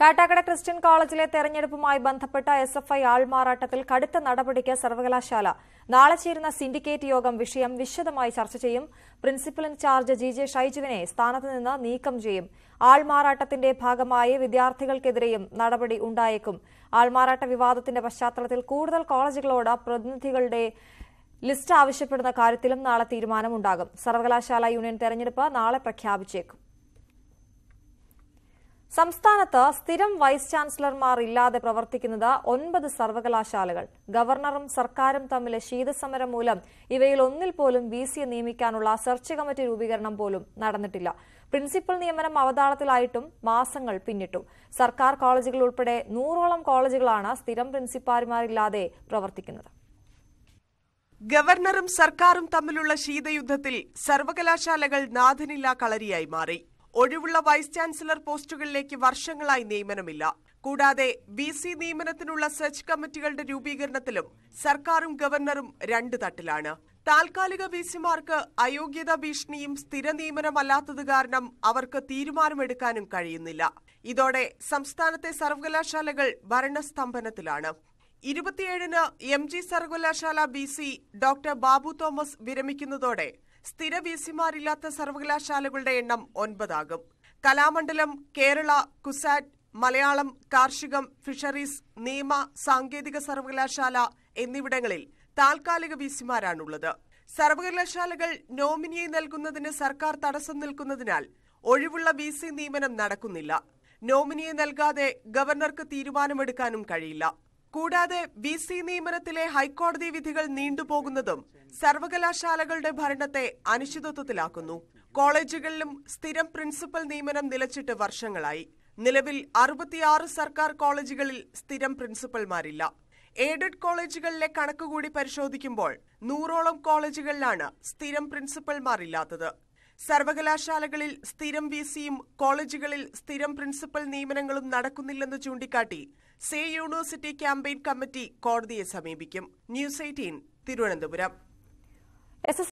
Kattakada Christian കോളേജിലെ തെരഞ്ഞെടുപ്പുമായി ബന്ധപ്പെട്ട എസ് എഫ് ഐ ആൾമാറാട്ടത്തിൽ കടുത്ത നടപടിക്ക് സർവകലാശാല നാളെ ചേരുന്ന സിൻഡിക്കേറ്റ് യോഗം വിഷയം വിശദമായി ചർച്ച ചെയ്യും പ്രിൻസിപ്പൽ ഇൻചാർജ് ജി ജെ ഷൈജുവിനെ സ്ഥാനത്ത് നിന്ന് നീക്കം ചെയ്യും ആൾമാറാട്ടത്തിന്റെ ഭാഗമായി വിദ്യാർത്ഥികൾക്കെതിരെയും നടപടി ഉണ്ടായേക്കും ആൾമാറാട്ട വിവാദത്തിന്റെ പശ്ചാത്തലത്തിൽ കൂടുതൽ കോളേജുകളോട് പ്രതിനിധികളുടെ ലിസ്റ്റ് ആവശ്യപ്പെടുന്ന കാര്യത്തിലും നാളെ തീരുമാനമുണ്ടാകും സർവകലാശാല യൂണിയൻ തെരഞ്ഞെടുപ്പ് നാളെ പ്രഖ്യാപിച്ചേക്കും സംസ്ഥാനത്ത് സ്ഥിരം വൈസ് ചാൻസലർമാർ ഇല്ലാതെ പ്രവർത്തിക്കുന്നത് ഒൻപത് സർവകലാശാലകൾ ഗവർണറും സർക്കാരും തമ്മിലെ ശീതസമരം മൂലം ഇവയിൽ ഒന്നിൽ പോലും വി സിയെ നിയമിക്കാനുള്ള സെർച്ച് കമ്മിറ്റി രൂപീകരണം പോലും നടന്നിട്ടില്ല പ്രിൻസിപ്പൽ നിയമനം അവതാളത്തിലായിട്ടും മാസങ്ങൾ പിന്നിട്ടു സർക്കാർ കോളേജുകൾ ഉൾപ്പെടെ നൂറോളം കോളേജുകളാണ് സ്ഥിരം പ്രിൻസിപ്പാൽമാരില്ലാതെ പ്രവർത്തിക്കുന്നത് ഗവർണറും സർക്കാരും തമ്മിലുള്ള ശീതയുദ്ധത്തിൽ സർവകലാശാലകൾ നാഥനില്ലാ കളരിയായി മാറി ഒഴിവുള്ള വൈസ് ചാൻസലർ പോസ്റ്റുകളിലേക്ക് വർഷങ്ങളായി നിയമനമില്ല കൂടാതെ വി സി നിയമനത്തിനുള്ള സെർച്ച് കമ്മിറ്റികളുടെ രൂപീകരണത്തിലും സർക്കാരും ഗവർണറും രണ്ട് തട്ടിലാണ് താൽക്കാലിക വി സിമാർക്ക് അയോഗ്യത ഭീഷണിയും സ്ഥിര നിയമനമല്ലാത്തത് കാരണം അവർക്ക് തീരുമാനമെടുക്കാനും കഴിയുന്നില്ല ഇതോടെ സംസ്ഥാനത്തെ സർവകലാശാലകൾ ഭരണസ്തംഭനത്തിലാണ് ഇരുപത്തിയേഴിന് എം ജി സർവകലാശാല V C doctor Babu Thomas വിരമിക്കുന്നതോടെ സ്ഥിര വി സിമാരില്ലാത്ത സർവകലാശാലകളുടെ എണ്ണം ഒൻപതാകും കലാമണ്ഡലം കേരള കുസാറ്റ് മലയാളം കാർഷികം ഫിഷറീസ് നിയമ സാങ്കേതിക സർവകലാശാല എന്നിവിടങ്ങളിൽ താൽക്കാലിക വിസിമാരാണുള്ളത് സർവകലാശാലകൾ നോമിനിയെ നൽകുന്നതിന് സർക്കാർ തടസ്സം നിൽക്കുന്നതിനാൽ ഒഴിവുള്ള വി സി നിയമനം നടക്കുന്നില്ല നോമിനിയെ നൽകാതെ ഗവർണർക്ക് തീരുമാനമെടുക്കാനും കഴിയില്ല കൂടാതെ വി സി നിയമനത്തിലെ ഹൈക്കോടതി വിധികൾ നീണ്ടുപോകുന്നതും സർവകലാശാലകളുടെ ഭരണത്തെ അനിശ്ചിതത്വത്തിലാക്കുന്നു കോളേജുകളിലും സ്ഥിരം പ്രിൻസിപ്പൽ നിയമനം നിലച്ചിട്ട് വർഷങ്ങളായി നിലവിൽ അറുപത്തിയാറ് സർക്കാർ കോളേജുകളിൽ സ്ഥിരം പ്രിൻസിപ്പൽമാരില്ല എയ്ഡഡ് കോളേജുകളിലെ കണക്കുകൂടി പരിശോധിക്കുമ്പോൾ നൂറോളം കോളേജുകളിലാണ് സ്ഥിരം പ്രിൻസിപ്പൽമാരില്ലാത്തത് സർവകലാശാലകളിൽ സ്ഥിരം വി സിയും കോളേജുകളിൽ സ്ഥിരം പ്രിൻസിപ്പൽ നിയമനങ്ങളും നടക്കുന്നില്ലെന്ന് ചൂണ്ടിക്കാട്ടി സേ യൂണിവേഴ്സിറ്റി ക്യാമ്പയിൻ കമ്മിറ്റി കോടതിയെ സമീപിക്കും ന്യൂസ് എയ്റ്റീൻ തിരുവനന്തപുരം